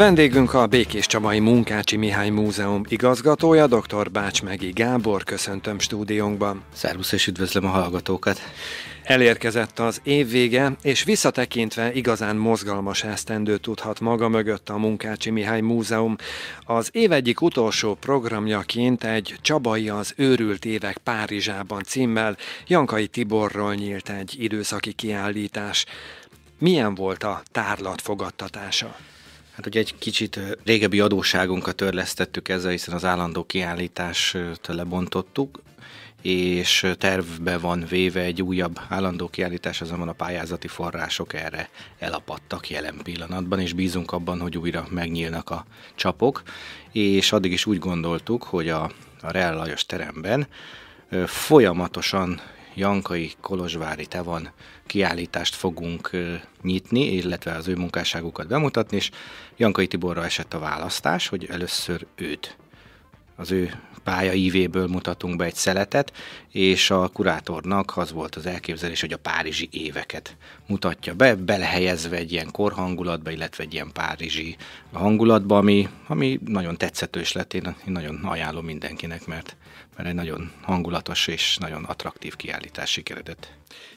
Vendégünk a Békés Csabai Munkácsi Mihály Múzeum igazgatója, dr. Bács Megi Gábor, köszöntöm stúdiónkban. Szervusz és üdvözlöm a hallgatókat! Elérkezett az évvége, és visszatekintve igazán mozgalmas esztendő tudhat maga mögött a Munkácsi Mihály Múzeum. Az év egyik utolsó programjaként egy Csabai az őrült évek Párizsában címmel Jankai Tiborról nyílt egy időszaki kiállítás. Milyen volt a tárlat fogadtatása? Hát ugye egy kicsit régebbi adóságunkat törlesztettük ezzel, hiszen az állandó kiállítást lebontottuk, és tervbe van véve egy újabb állandó kiállítás, azonban a pályázati források erre elapadtak jelen pillanatban, és bízunk abban, hogy újra megnyílnak a csapok, és addig is úgy gondoltuk, hogy a, a Real Lajos teremben folyamatosan Jankai Kolozsvári Tevan kiállítást fogunk nyitni, illetve az ő munkásságukat bemutatni, és Jankai Tiborra esett a választás, hogy először őt, az ő pályaívéből mutatunk be egy szeletet, és a kurátornak az volt az elképzelés, hogy a párizsi éveket mutatja be, belehelyezve egy ilyen korhangulatba, illetve egy ilyen párizsi hangulatba, ami, ami nagyon tetszetős lett, én, én nagyon ajánlom mindenkinek, mert, mert egy nagyon hangulatos és nagyon attraktív kiállítás sikeredett.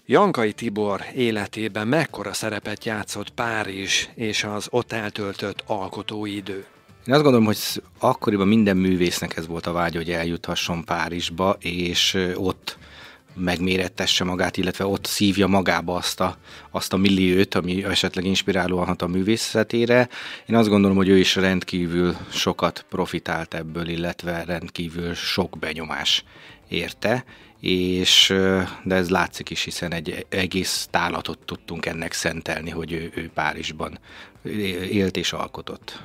Jankai Tibor életében mekkora szerepet játszott Párizs és az ott eltöltött alkotóidő? Én azt gondolom, hogy akkoriban minden művésznek ez volt a vágy, hogy eljuthasson Párizsba, és ott megmérettesse magát, illetve ott szívja magába azt a, azt a milliót, ami esetleg inspirálóan hat a művészetére. Én azt gondolom, hogy ő is rendkívül sokat profitált ebből, illetve rendkívül sok benyomás érte, és de ez látszik is, hiszen egy egész tálatot tudtunk ennek szentelni, hogy ő, ő Párizsban élt és alkotott.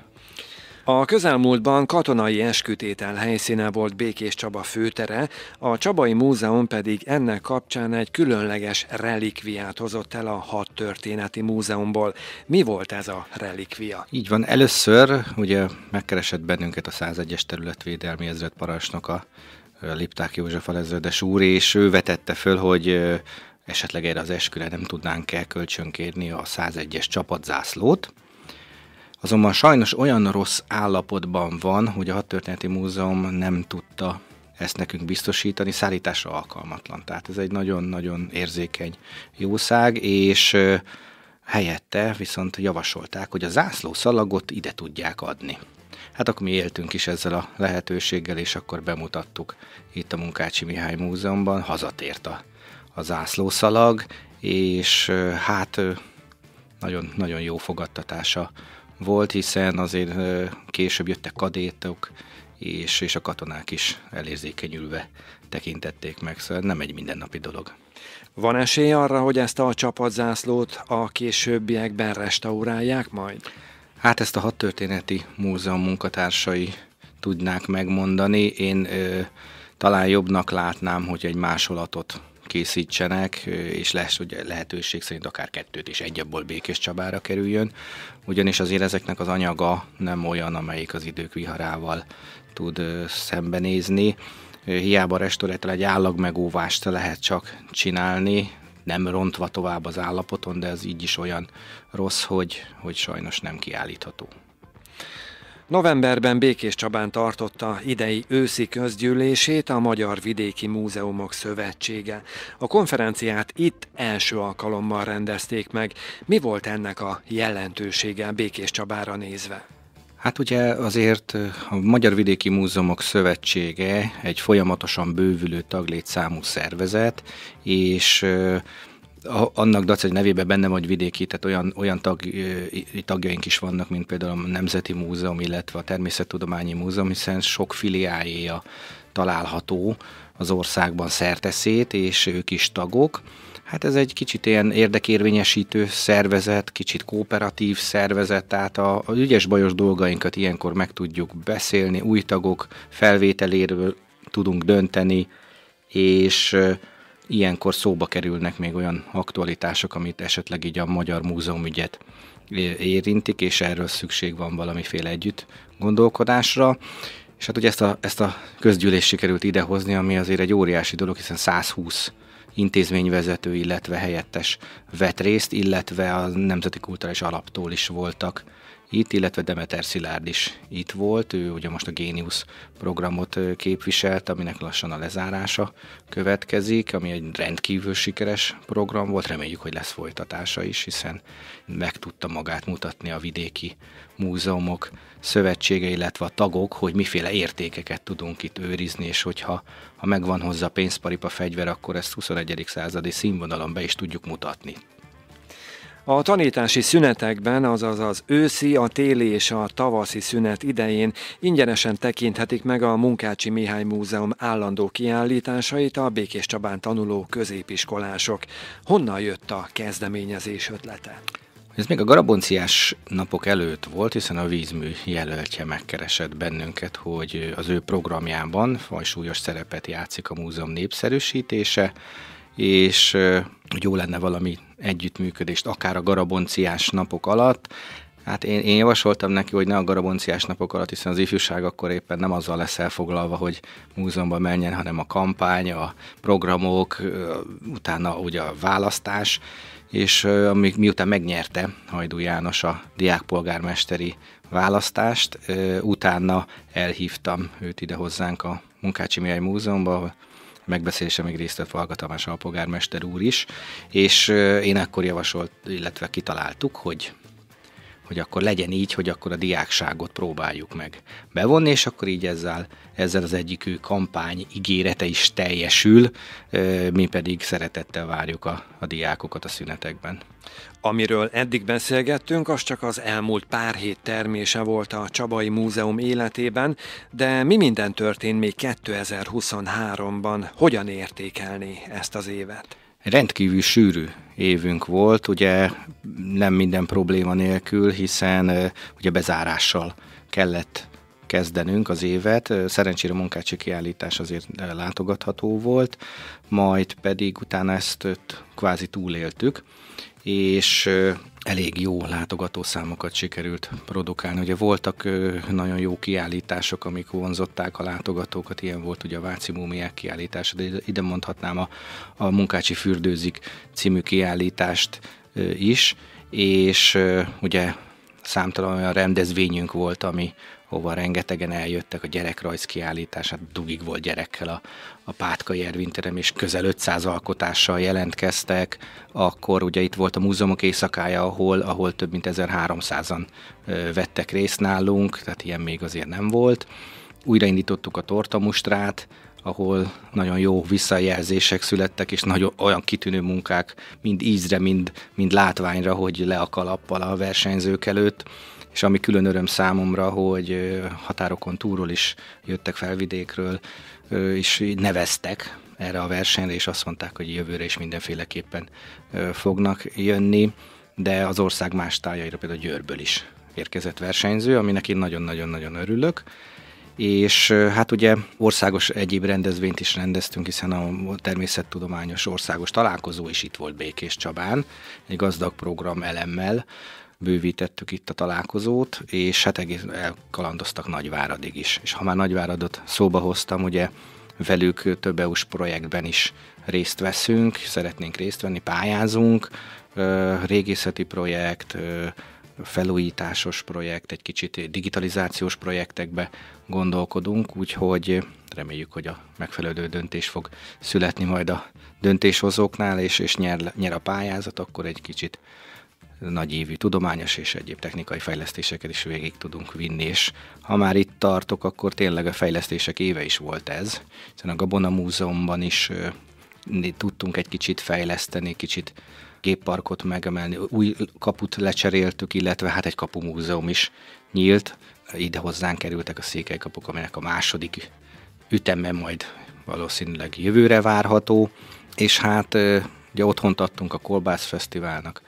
A közelmúltban katonai eskütétel helyszíne volt Békés Csaba főtere, a Csabai Múzeum pedig ennek kapcsán egy különleges relikviát hozott el a hat történeti múzeumból. Mi volt ez a relikvia? Így van, először ugye megkeresett bennünket a 101-es területvédelmi ezred parancsnoka Lipták József alezredes úr, és ő vetette föl, hogy esetleg erre az esküre nem tudnánk-e kölcsönkérni a 101-es csapatzászlót, Azonban sajnos olyan rossz állapotban van, hogy a Hadtörténeti Múzeum nem tudta ezt nekünk biztosítani, szállításra alkalmatlan. Tehát ez egy nagyon-nagyon érzékeny jószág, és helyette viszont javasolták, hogy a zászlószalagot ide tudják adni. Hát akkor mi éltünk is ezzel a lehetőséggel, és akkor bemutattuk itt a Munkácsi Mihály Múzeumban, hazatért a, a zászlószalag, és hát nagyon-nagyon jó fogadtatása volt, hiszen azért később jöttek kadétok, és, és a katonák is elérzékenyülve tekintették meg, szóval nem egy mindennapi dolog. Van esély arra, hogy ezt a csapatzászlót a későbbiekben restaurálják majd? Hát ezt a hat történeti múzeum munkatársai tudnák megmondani. Én ö, talán jobbnak látnám, hogy egy másolatot készítsenek, és lesz, hogy lehetőség szerint akár kettőt is egy abból Békés Csabára kerüljön, ugyanis azért ezeknek az anyaga nem olyan, amelyik az idők viharával tud szembenézni. Hiába a restaurátor egy állagmegóvást lehet csak csinálni, nem rontva tovább az állapoton, de ez így is olyan rossz, hogy, hogy sajnos nem kiállítható. Novemberben Békés Csabán tartotta idei őszi közgyűlését a Magyar Vidéki Múzeumok Szövetsége. A konferenciát itt első alkalommal rendezték meg. Mi volt ennek a jelentősége Békés Csabára nézve? Hát ugye azért a Magyar Vidéki Múzeumok Szövetsége egy folyamatosan bővülő taglétszámú szervezet, és annak dac, egy nevében benne hogy vidéki, tehát olyan, olyan tag, tagjaink is vannak, mint például a Nemzeti Múzeum, illetve a Természettudományi Múzeum, hiszen sok filiájéja található az országban szerteszét, és ők is tagok. Hát ez egy kicsit ilyen érdekérvényesítő szervezet, kicsit kooperatív szervezet, tehát a, a ügyes-bajos dolgainkat ilyenkor meg tudjuk beszélni, új tagok felvételéről tudunk dönteni, és ilyenkor szóba kerülnek még olyan aktualitások, amit esetleg így a Magyar Múzeum ügyet érintik, és erről szükség van valamiféle együtt gondolkodásra. És hát ugye ezt a, ezt a közgyűlés sikerült idehozni, ami azért egy óriási dolog, hiszen 120 intézményvezető, illetve helyettes vett részt, illetve a Nemzeti Kulturális Alaptól is voltak itt, illetve Demeter Szilárd is itt volt, ő ugye most a Génius programot képviselt, aminek lassan a lezárása következik, ami egy rendkívül sikeres program volt, reméljük, hogy lesz folytatása is, hiszen meg tudta magát mutatni a vidéki múzeumok szövetsége, illetve a tagok, hogy miféle értékeket tudunk itt őrizni, és hogyha ha megvan hozzá pénzparipa fegyver, akkor ezt 21. századi színvonalon be is tudjuk mutatni. A tanítási szünetekben, azaz az őszi, a téli és a tavaszi szünet idején ingyenesen tekinthetik meg a Munkácsi Mihály Múzeum állandó kiállításait a Békés Csabán tanuló középiskolások. Honnan jött a kezdeményezés ötlete? Ez még a garabonciás napok előtt volt, hiszen a vízmű jelöltje megkeresett bennünket, hogy az ő programjában fajsúlyos szerepet játszik a múzeum népszerűsítése, és hogy jó lenne valami együttműködést, akár a garabonciás napok alatt. Hát én, én javasoltam neki, hogy ne a garabonciás napok alatt, hiszen az ifjúság akkor éppen nem azzal lesz elfoglalva, hogy múzeumba menjen, hanem a kampány, a programok, utána ugye a választás, és amik, miután megnyerte Hajdú János a diákpolgármesteri választást, utána elhívtam őt ide hozzánk a Munkácsi Mihály Múzeumban, megbeszélése még részt vett Valga Tamás alpolgármester úr is, és én akkor javasolt, illetve kitaláltuk, hogy hogy akkor legyen így, hogy akkor a diákságot próbáljuk meg bevonni, és akkor így ezzel, ezzel az egyik kampány ígérete is teljesül, mi pedig szeretettel várjuk a, a diákokat a szünetekben. Amiről eddig beszélgettünk, az csak az elmúlt pár hét termése volt a Csabai Múzeum életében, de mi minden történt még 2023-ban? Hogyan értékelni ezt az évet? Rendkívül sűrű évünk volt, ugye nem minden probléma nélkül, hiszen ugye bezárással kellett kezdenünk az évet. Szerencsére munkácsi kiállítás azért látogatható volt, majd pedig utána ezt kvázi túléltük, és elég jó látogatószámokat sikerült produkálni. Ugye voltak nagyon jó kiállítások, amik vonzották a látogatókat, ilyen volt ugye a Váci Múmiák kiállítása, de ide mondhatnám a, a Munkácsi Fürdőzik című kiállítást is, és ugye számtalan olyan rendezvényünk volt, ami hova rengetegen eljöttek, a gyerekrajz kiállítását, hát dugig volt gyerekkel a, a Pátkai Ervin terem, és közel 500 alkotással jelentkeztek. Akkor ugye itt volt a múzeumok éjszakája, ahol, ahol több mint 1300-an vettek részt nálunk, tehát ilyen még azért nem volt. Újraindítottuk a tortamustrát, ahol nagyon jó visszajelzések születtek, és nagyon olyan kitűnő munkák, mind ízre, mind, mind látványra, hogy le a kalappal a versenyzők előtt és ami külön öröm számomra, hogy határokon túlról is jöttek felvidékről is neveztek erre a versenyre, és azt mondták, hogy jövőre is mindenféleképpen fognak jönni, de az ország más tájaira, például Győrből is érkezett versenyző, aminek én nagyon-nagyon-nagyon örülök és hát ugye országos egyéb rendezvényt is rendeztünk, hiszen a természettudományos országos találkozó is itt volt Békés Csabán, egy gazdag program elemmel, bővítettük itt a találkozót, és hát egész elkalandoztak Nagyváradig is. És ha már Nagyváradot szóba hoztam, ugye velük több EU-s projektben is részt veszünk, szeretnénk részt venni, pályázunk, régészeti projekt, felújításos projekt, egy kicsit digitalizációs projektekbe gondolkodunk, úgyhogy reméljük, hogy a megfelelő döntés fog születni majd a döntéshozóknál, és, és nyer, nyer a pályázat, akkor egy kicsit nagyévű tudományos és egyéb technikai fejlesztéseket is végig tudunk vinni, és ha már itt tartok, akkor tényleg a fejlesztések éve is volt ez, hiszen a Gabona Múzeumban is tudtunk egy kicsit fejleszteni, kicsit gépparkot megemelni, új kaput lecseréltük, illetve hát egy kapumúzeum is nyílt, ide hozzánk kerültek a székelykapok, aminek a második üteme majd valószínűleg jövőre várható, és hát ugye otthont adtunk a Kolbász Fesztiválnak,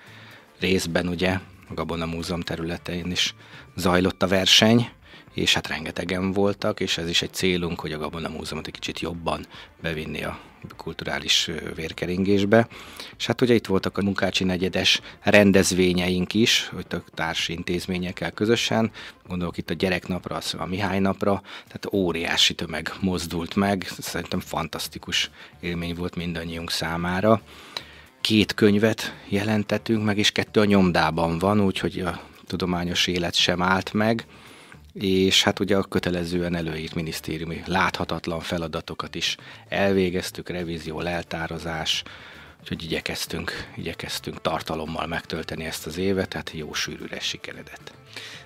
részben ugye a Gabona Múzeum területein is zajlott a verseny, és hát rengetegen voltak, és ez is egy célunk, hogy a Gabona Múzeumot egy kicsit jobban bevinni a kulturális vérkeringésbe. És hát ugye itt voltak a munkácsi negyedes rendezvényeink is, hogy a társi intézményekkel közösen, gondolok itt a gyereknapra, az a Mihály napra, tehát óriási tömeg mozdult meg, szerintem fantasztikus élmény volt mindannyiunk számára két könyvet jelentetünk meg, és kettő a nyomdában van, úgyhogy a tudományos élet sem állt meg, és hát ugye a kötelezően előírt minisztériumi láthatatlan feladatokat is elvégeztük, revízió, leltározás, Úgyhogy igyekeztünk, igyekeztünk tartalommal megtölteni ezt az évet, tehát jó sűrűre sikeredett.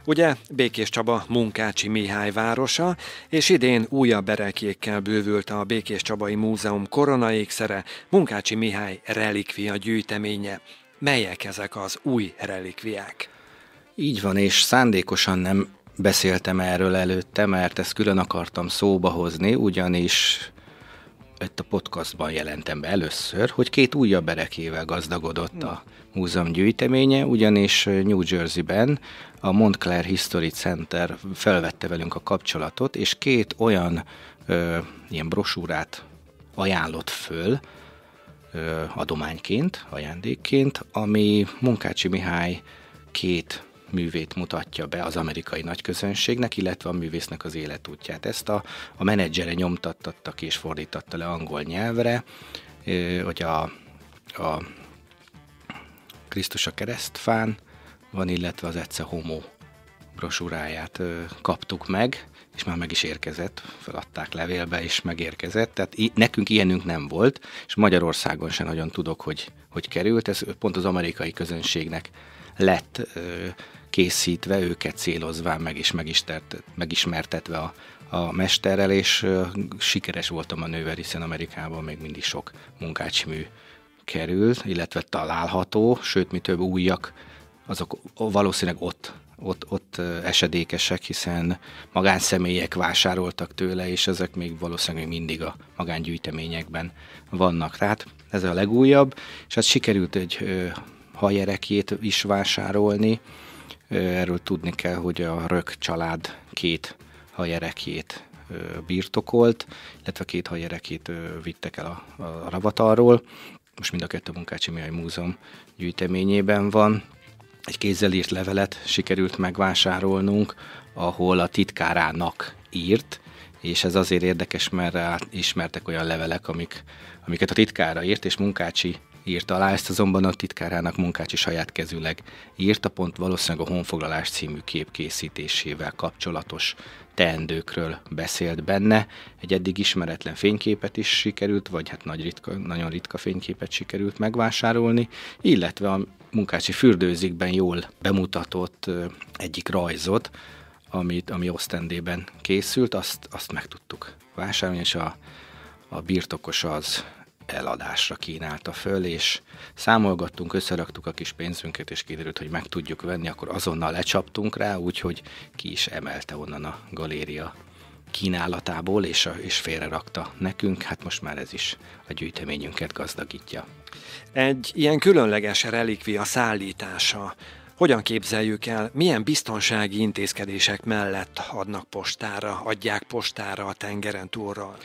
Ugye Békés Csaba Munkácsi Mihály városa, és idén újabb berekékkel bővült a Békés Csabai Múzeum koronaékszere, Munkácsi Mihály relikvia gyűjteménye. Melyek ezek az új relikviák? Így van, és szándékosan nem beszéltem erről előtte, mert ezt külön akartam szóba hozni, ugyanis itt a podcastban jelentem be először, hogy két újabb erekével gazdagodott a múzeum gyűjteménye, ugyanis New Jersey-ben a Montclair History Center felvette velünk a kapcsolatot, és két olyan ö, ilyen brosúrát ajánlott föl, ö, adományként, ajándékként, ami Munkácsi Mihály két művét mutatja be az amerikai nagyközönségnek, illetve a művésznek az életútját. Ezt a, a menedzsere nyomtattatta ki és fordítatta le angol nyelvre, hogy a, a Krisztus a keresztfán van, illetve az Ecce Homo brosúráját kaptuk meg, és már meg is érkezett, feladták levélbe, és megérkezett, tehát nekünk ilyenünk nem volt, és Magyarországon sem nagyon tudok, hogy, hogy került, ez pont az amerikai közönségnek lett készítve, őket célozván meg is megismertetve a, a mesterrel, és sikeres voltam a nővel, hiszen Amerikában még mindig sok munkácsmű kerül, illetve található, sőt, mi több újak, azok valószínűleg ott ott, ott esedékesek, hiszen magánszemélyek vásároltak tőle, és ezek még valószínűleg mindig a magángyűjteményekben vannak. Tehát ez a legújabb, és hát sikerült egy hajerekét is vásárolni. Erről tudni kell, hogy a Rök család két hajerekét birtokolt, illetve két hajerekét vittek el a, a Ravatalról. Most mind a kettő Munkácsi Mihály Múzeum gyűjteményében van, egy kézzel írt levelet sikerült megvásárolnunk, ahol a titkárának írt, és ez azért érdekes, mert ismertek olyan levelek, amik, amiket a titkára írt, és Munkácsi írt alá, ezt azonban a titkárának Munkácsi saját írt írta, pont valószínűleg a honfoglalás című kép készítésével kapcsolatos teendőkről beszélt benne. Egy eddig ismeretlen fényképet is sikerült, vagy hát nagy ritka, nagyon ritka fényképet sikerült megvásárolni, illetve a Munkácsi fürdőzikben jól bemutatott egyik rajzot, amit, ami Osztendében készült, azt, azt meg tudtuk vásárolni, és a, a birtokos az eladásra kínálta föl, és számolgattunk, összeraktuk a kis pénzünket, és kiderült, hogy meg tudjuk venni, akkor azonnal lecsaptunk rá, úgyhogy ki is emelte onnan a galéria kínálatából, és, a, és rakta nekünk, hát most már ez is a gyűjteményünket gazdagítja. Egy ilyen különleges relikvia szállítása hogyan képzeljük el, milyen biztonsági intézkedések mellett adnak postára, adják postára a tengeren túlra?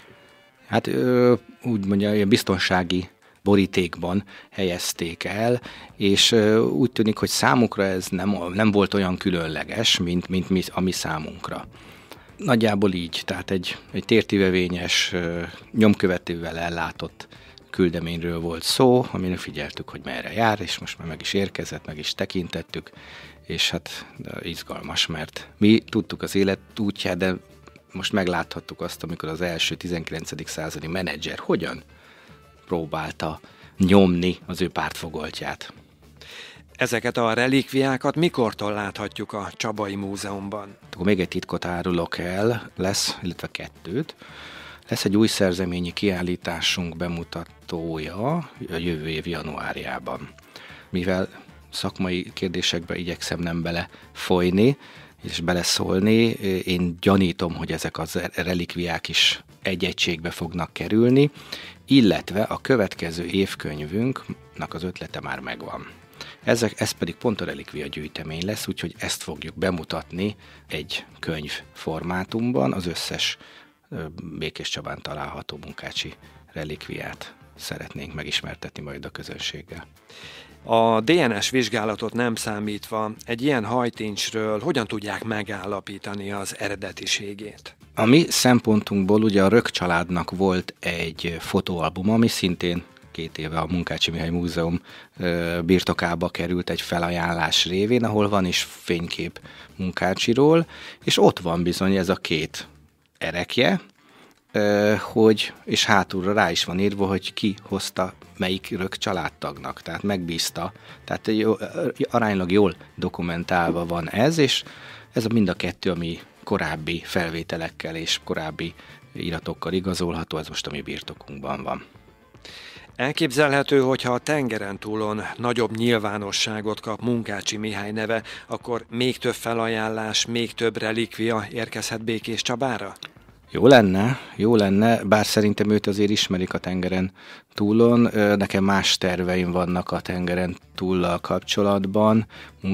Hát ö, úgy mondja, ilyen biztonsági borítékban helyezték el, és ö, úgy tűnik, hogy számukra ez nem, nem volt olyan különleges, mint, mint mi, ami számunkra. Nagyjából így, tehát egy, egy tértivevényes, nyomkövetővel ellátott küldeményről volt szó, amin figyeltük, hogy merre jár, és most már meg is érkezett, meg is tekintettük, és hát izgalmas, mert mi tudtuk az élet útját, de most megláthattuk azt, amikor az első 19. századi menedzser hogyan próbálta nyomni az ő pártfogoltját. Ezeket a relikviákat mikortól láthatjuk a Csabai Múzeumban? Akkor még egy titkot árulok el, lesz, illetve kettőt. Lesz egy új szerzeményi kiállításunk bemutatója a jövő év januárjában. Mivel szakmai kérdésekbe igyekszem nem bele folyni, és beleszólni. Én gyanítom, hogy ezek az relikviák is egy egységbe fognak kerülni, illetve a következő évkönyvünknek az ötlete már megvan. Ezek, ez pedig pont a relikvia gyűjtemény lesz, úgyhogy ezt fogjuk bemutatni egy könyv formátumban, az összes Békés Csabán található munkácsi relikviát szeretnénk megismertetni majd a közönséggel. A DNS vizsgálatot nem számítva egy ilyen hajtincsről hogyan tudják megállapítani az eredetiségét? A mi szempontunkból ugye a Rök családnak volt egy fotóalbum, ami szintén két éve a Munkácsi Mihály Múzeum birtokába került egy felajánlás révén, ahol van is fénykép Munkácsiról, és ott van bizony ez a két erekje, hogy, és hátulra rá is van írva, hogy ki hozta melyik rök családtagnak, tehát megbízta. Tehát jó, aránylag jól dokumentálva van ez, és ez a mind a kettő, ami korábbi felvételekkel és korábbi iratokkal igazolható, ez most a mi birtokunkban van. Elképzelhető, ha a tengeren túlon nagyobb nyilvánosságot kap Munkácsi Mihály neve, akkor még több felajánlás, még több relikvia érkezhet Békés Csabára? Jó lenne, jó lenne, bár szerintem őt azért ismerik a tengeren túlon. Nekem más terveim vannak a tengeren túllal kapcsolatban,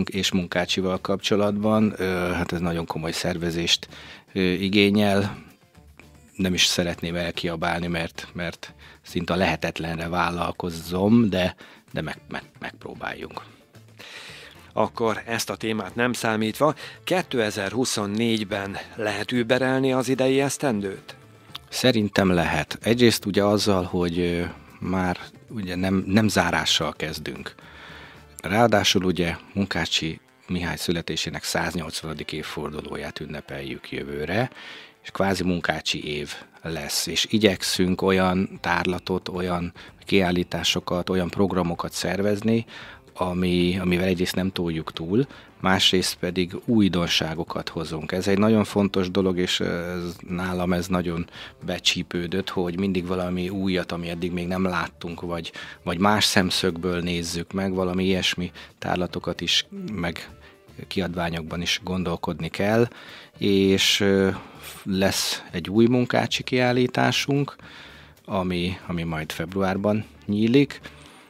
és munkácsival kapcsolatban. Hát ez nagyon komoly szervezést igényel, nem is szeretném elkiabálni, mert, mert szinte a lehetetlenre vállalkozzom, de, de meg, meg, megpróbáljunk akkor ezt a témát nem számítva, 2024-ben lehet überelni az idei esztendőt? Szerintem lehet. Egyrészt ugye azzal, hogy már ugye nem, nem zárással kezdünk. Ráadásul ugye Munkácsi Mihály születésének 180. évfordulóját ünnepeljük jövőre, és kvázi munkácsi év lesz, és igyekszünk olyan tárlatot, olyan kiállításokat, olyan programokat szervezni, ami, amivel egyrészt nem toljuk túl, másrészt pedig újdonságokat hozunk. Ez egy nagyon fontos dolog, és ez, nálam ez nagyon becsípődött, hogy mindig valami újat, ami eddig még nem láttunk, vagy, vagy más szemszögből nézzük meg, valami ilyesmi tárlatokat is meg kiadványokban is gondolkodni kell, és lesz egy új munkácsi kiállításunk, ami, ami majd februárban nyílik.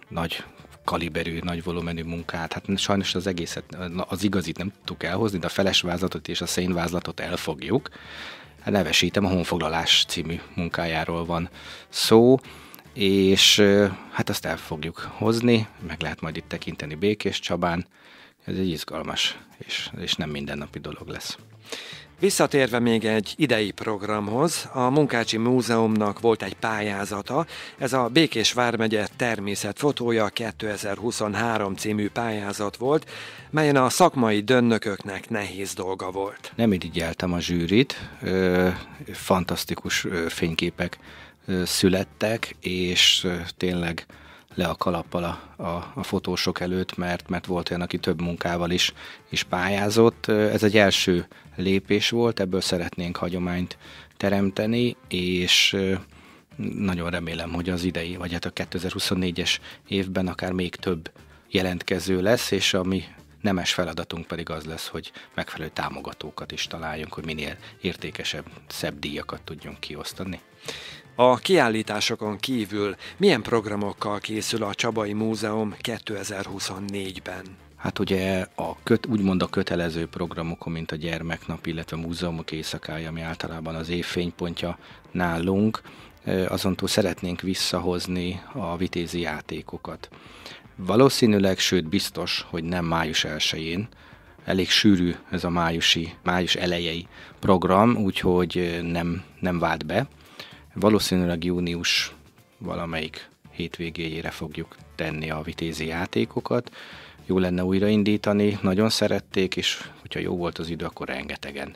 Nagy kaliberű, nagy volumenű munkát. Hát sajnos az egészet, az igazit nem tudtuk elhozni, de a felesvázlatot és a szénvázlatot elfogjuk. Hát nevesítem, a honfoglalás című munkájáról van szó, és hát azt el fogjuk hozni, meg lehet majd itt tekinteni Békés Csabán, ez egy izgalmas és, és nem mindennapi dolog lesz. Visszatérve még egy idei programhoz, a Munkácsi Múzeumnak volt egy pályázata, ez a Békés Vármegye természetfotója 2023 című pályázat volt, melyen a szakmai dönnököknek nehéz dolga volt. Nem irigyeltem a zsűrit, fantasztikus fényképek születtek, és tényleg le a kalappal a, a, a fotósok előtt, mert, mert volt olyan, aki több munkával is, is pályázott. Ez egy első lépés volt, ebből szeretnénk hagyományt teremteni, és nagyon remélem, hogy az idei, vagy hát a 2024-es évben akár még több jelentkező lesz, és ami nemes feladatunk pedig az lesz, hogy megfelelő támogatókat is találjunk, hogy minél értékesebb, szebb díjakat tudjunk kiosztani. A kiállításokon kívül milyen programokkal készül a Csabai Múzeum 2024-ben? Hát ugye a köt, úgymond a kötelező programokon, mint a gyermeknap, illetve a múzeumok éjszakája, ami általában az évfénypontja nálunk, azon túl szeretnénk visszahozni a vitézi játékokat. Valószínűleg, sőt biztos, hogy nem május 1-én, elég sűrű ez a májusi, május elejei program, úgyhogy nem, nem vált be. Valószínűleg június valamelyik hétvégéjére fogjuk tenni a vitézi játékokat. Jó lenne újraindítani, nagyon szerették, és hogyha jó volt az idő, akkor rengetegen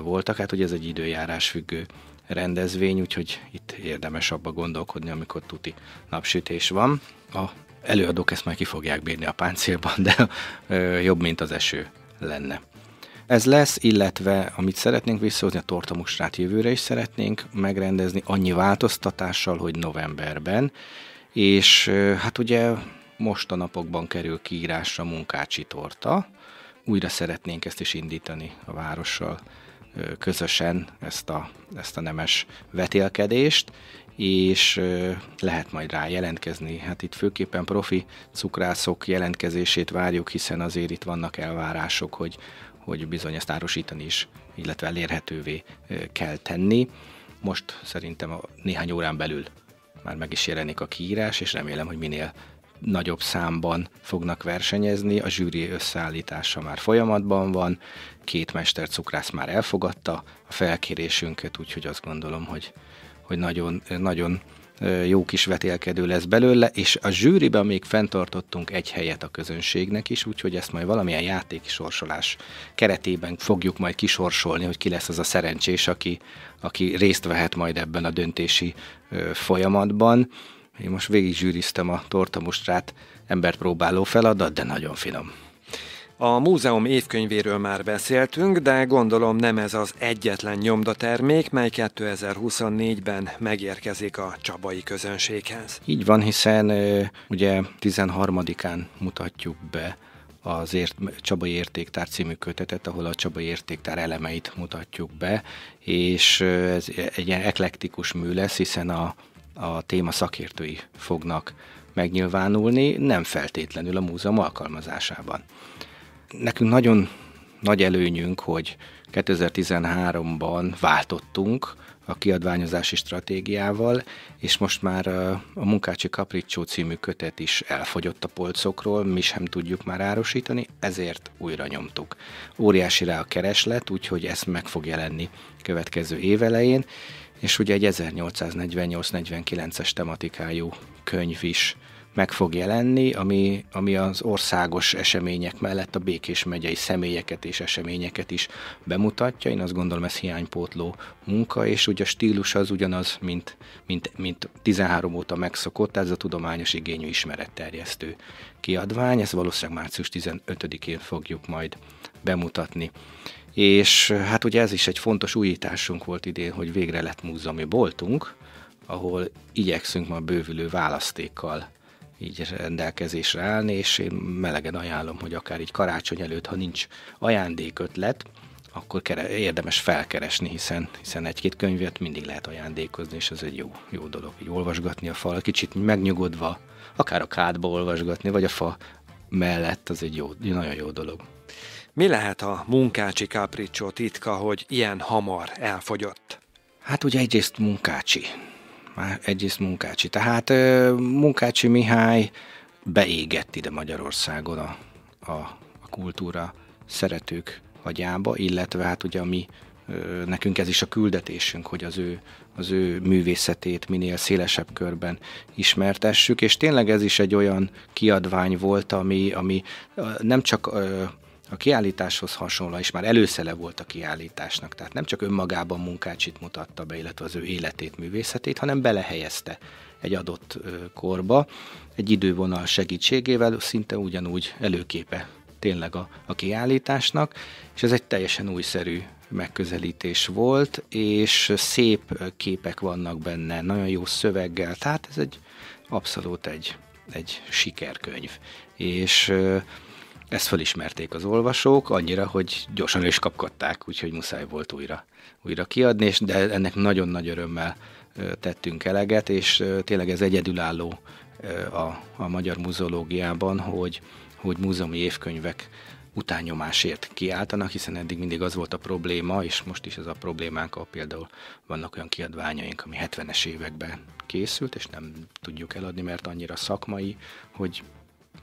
voltak. Hát ugye ez egy időjárás függő rendezvény, úgyhogy itt érdemes abba gondolkodni, amikor tuti napsütés van. A előadók ezt már ki fogják bírni a páncélban, de jobb, mint az eső lenne ez lesz, illetve amit szeretnénk visszahozni, a tortamustrát jövőre is szeretnénk megrendezni, annyi változtatással, hogy novemberben, és hát ugye most a napokban kerül kiírásra Munkácsi torta, újra szeretnénk ezt is indítani a várossal közösen ezt a, ezt a nemes vetélkedést, és lehet majd rá jelentkezni. Hát itt főképpen profi cukrászok jelentkezését várjuk, hiszen azért itt vannak elvárások, hogy hogy bizony ezt árusítani is, illetve elérhetővé kell tenni. Most szerintem a néhány órán belül már meg is jelenik a kiírás, és remélem, hogy minél nagyobb számban fognak versenyezni, a zsűri összeállítása már folyamatban van, két mester cukrász már elfogadta a felkérésünket, úgyhogy azt gondolom, hogy, hogy nagyon, nagyon jó kis vetélkedő lesz belőle, és a zsűriben még fenntartottunk egy helyet a közönségnek is, úgyhogy ezt majd valamilyen játék sorsolás keretében fogjuk majd kisorsolni, hogy ki lesz az a szerencsés, aki, aki részt vehet majd ebben a döntési folyamatban. Én most végig zsűriztem a tortamustrát embert próbáló feladat, de nagyon finom. A múzeum évkönyvéről már beszéltünk, de gondolom nem ez az egyetlen nyomdatermék, mely 2024-ben megérkezik a csabai közönséghez. Így van, hiszen ugye 13-án mutatjuk be az ért, Csabai Értéktár című kötetet, ahol a Csabai Értéktár elemeit mutatjuk be, és ez egy ilyen eklektikus mű lesz, hiszen a, a téma szakértői fognak megnyilvánulni, nem feltétlenül a múzeum alkalmazásában nekünk nagyon nagy előnyünk, hogy 2013-ban váltottunk a kiadványozási stratégiával, és most már a Munkácsi Capriccio című kötet is elfogyott a polcokról, mi sem tudjuk már árusítani, ezért újra nyomtuk. Óriási rá a kereslet, úgyhogy ez meg fog jelenni következő évelején, és ugye egy 1848-49-es tematikájú könyv is meg fog jelenni, ami, ami az országos események mellett a Békés megyei személyeket és eseményeket is bemutatja. Én azt gondolom, ez hiánypótló munka, és ugye a stílus az ugyanaz, mint, mint, mint 13 óta megszokott, ez a tudományos igényű ismeretterjesztő kiadvány, ezt valószínűleg március 15-én fogjuk majd bemutatni. És hát ugye ez is egy fontos újításunk volt idén, hogy végre lett múzeumi boltunk, ahol igyekszünk ma bővülő választékkal így rendelkezésre állni, és én melegen ajánlom, hogy akár így karácsony előtt, ha nincs ajándékötlet, akkor érdemes felkeresni, hiszen, hiszen egy-két könyvet mindig lehet ajándékozni, és ez egy jó, jó dolog, így olvasgatni a fal, kicsit megnyugodva, akár a kádba olvasgatni, vagy a fa mellett, az egy jó, nagyon jó dolog. Mi lehet a munkácsi kapricsó titka, hogy ilyen hamar elfogyott? Hát ugye egyrészt munkácsi, már egyrészt Munkácsi. Tehát Munkácsi Mihály beégett ide Magyarországon a, a, a kultúra szeretők agyába, illetve hát ugye a mi nekünk ez is a küldetésünk, hogy az ő, az ő művészetét minél szélesebb körben ismertessük, és tényleg ez is egy olyan kiadvány volt, ami, ami nem csak a kiállításhoz hasonló, és már előszele volt a kiállításnak, tehát nem csak önmagában munkácsit mutatta be, illetve az ő életét, művészetét, hanem belehelyezte egy adott korba, egy idővonal segítségével szinte ugyanúgy előképe tényleg a, a kiállításnak, és ez egy teljesen újszerű megközelítés volt, és szép képek vannak benne, nagyon jó szöveggel, tehát ez egy abszolút egy, egy sikerkönyv. És ezt fölismerték az olvasók, annyira, hogy gyorsan is kapkodták, úgyhogy muszáj volt újra, újra kiadni, és de ennek nagyon nagy örömmel tettünk eleget, és tényleg ez egyedülálló a, a magyar muzológiában, hogy, hogy múzeumi évkönyvek utánnyomásért kiáltanak, hiszen eddig mindig az volt a probléma, és most is ez a problémánk, ahol például vannak olyan kiadványaink, ami 70-es években készült, és nem tudjuk eladni, mert annyira szakmai, hogy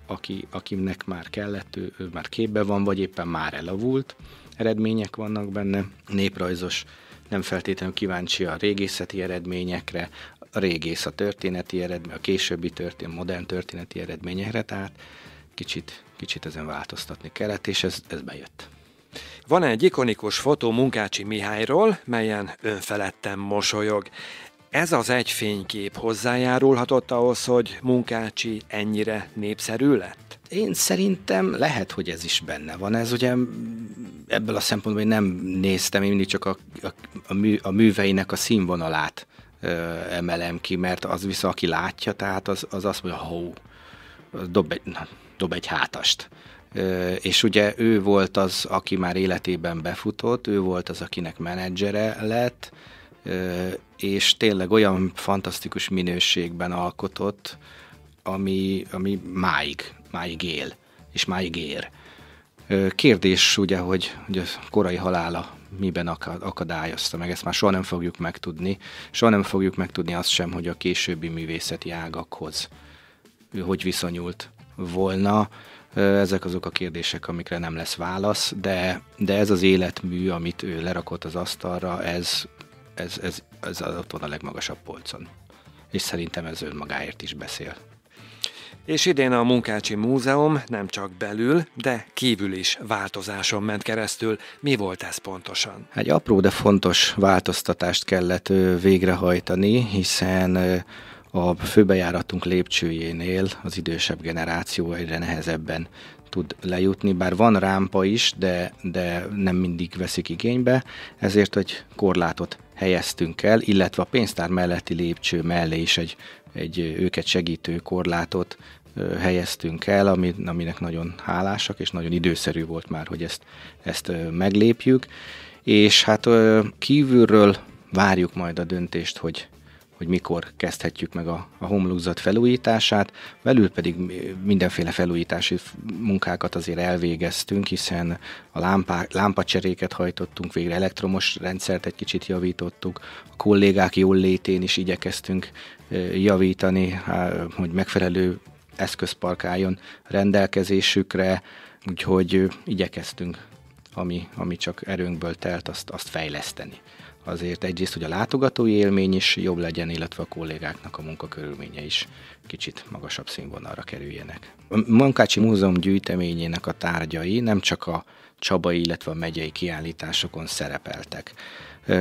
aki, akinek már kellett, ő, ő már képbe van, vagy éppen már elavult eredmények vannak benne. Néprajzos nem feltétlenül kíváncsi a régészeti eredményekre, a régész a történeti eredmény, a későbbi történet, modern történeti eredményekre, tehát kicsit, kicsit ezen változtatni kellett, és ez, ez bejött. Van egy ikonikus fotó Munkácsi Mihályról, melyen önfeledten mosolyog. Ez az egy fénykép hozzájárulhatott ahhoz, hogy Munkácsi ennyire népszerű lett? Én szerintem lehet, hogy ez is benne van. Ez ugye ebből a szempontból én nem néztem, én mindig csak a, a, a, mű, a műveinek a színvonalát ö, emelem ki, mert az vissza, aki látja, tehát az, az azt mondja, hó, dob egy, na, dob egy hátast. Ö, és ugye ő volt az, aki már életében befutott, ő volt az, akinek menedzsere lett, és tényleg olyan fantasztikus minőségben alkotott, ami, ami máig, máig él, és máig ér. Kérdés ugye, hogy, hogy a korai halála miben akadályozta meg, ezt már soha nem fogjuk megtudni. Soha nem fogjuk megtudni azt sem, hogy a későbbi művészeti ágakhoz ő hogy viszonyult volna. Ezek azok a kérdések, amikre nem lesz válasz, de, de ez az életmű, amit ő lerakott az asztalra, ez ez, ez, ez ott van a legmagasabb polcon. És szerintem ez önmagáért is beszél. És idén a Munkácsi Múzeum nem csak belül, de kívül is változáson ment keresztül. Mi volt ez pontosan? Egy apró, de fontos változtatást kellett végrehajtani, hiszen a főbejáratunk lépcsőjénél az idősebb generáció egyre nehezebben tud lejutni, bár van rámpa is, de, de nem mindig veszik igénybe, ezért egy korlátot helyeztünk el, illetve a pénztár melletti lépcső mellé is egy, egy őket segítő korlátot helyeztünk el, aminek nagyon hálásak, és nagyon időszerű volt már, hogy ezt, ezt meglépjük. És hát kívülről várjuk majd a döntést, hogy hogy mikor kezdhetjük meg a, a homlokzat felújítását, belül pedig eh, mindenféle felújítási munkákat azért elvégeztünk, hiszen a lámpá, lámpacseréket hajtottunk végre, elektromos rendszert egy kicsit javítottuk, a kollégák jól létén is igyekeztünk eh, javítani, hogy megfelelő eszközpark álljon rendelkezésükre, úgyhogy eh, igyekeztünk, ami, ami csak erőnkből telt, azt, azt fejleszteni azért egyrészt, hogy a látogatói élmény is jobb legyen, illetve a kollégáknak a munkakörülménye is kicsit magasabb színvonalra kerüljenek. A Munkácsi Múzeum gyűjteményének a tárgyai nem csak a csabai, illetve a megyei kiállításokon szerepeltek.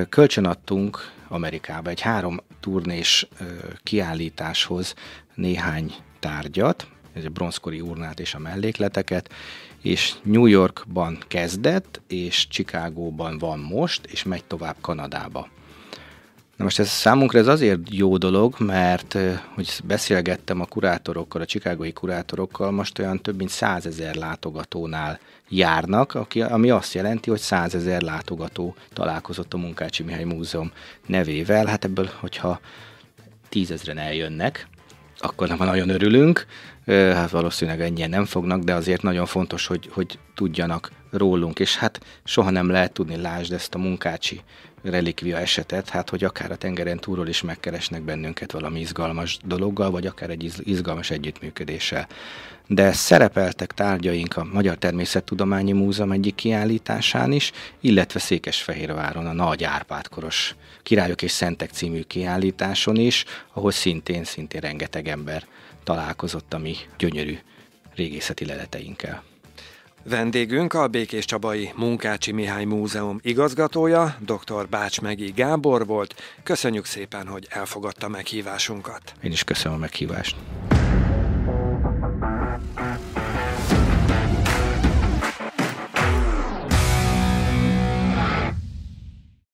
Kölcsönadtunk Amerikába egy három turnés kiállításhoz néhány tárgyat, ez a bronzkori urnát és a mellékleteket, és New Yorkban kezdett, és Chicagóban van most, és megy tovább Kanadába. Na most ez számunkra ez azért jó dolog, mert hogy beszélgettem a kurátorokkal, a csikágói kurátorokkal, most olyan több mint százezer látogatónál járnak, ami azt jelenti, hogy százezer látogató találkozott a Munkácsi Mihály Múzeum nevével. Hát ebből, hogyha tízezren eljönnek, akkor nem nagyon örülünk, hát valószínűleg ennyien nem fognak, de azért nagyon fontos, hogy, hogy tudjanak rólunk, és hát soha nem lehet tudni, lásd ezt a munkácsi relikvia esetet, hát hogy akár a tengeren túlról is megkeresnek bennünket valami izgalmas dologgal, vagy akár egy izgalmas együttműködéssel. De szerepeltek tárgyaink a Magyar Természettudományi Múzeum egyik kiállításán is, illetve Székesfehérváron a Nagy Árpádkoros Királyok és Szentek című kiállításon is, ahol szintén, szintén rengeteg ember találkozott a mi gyönyörű régészeti leleteinkkel. Vendégünk a Békés Csabai Munkácsi Mihály Múzeum igazgatója, dr. Bács Megi Gábor volt. Köszönjük szépen, hogy elfogadta meghívásunkat. Én is köszönöm a meghívást.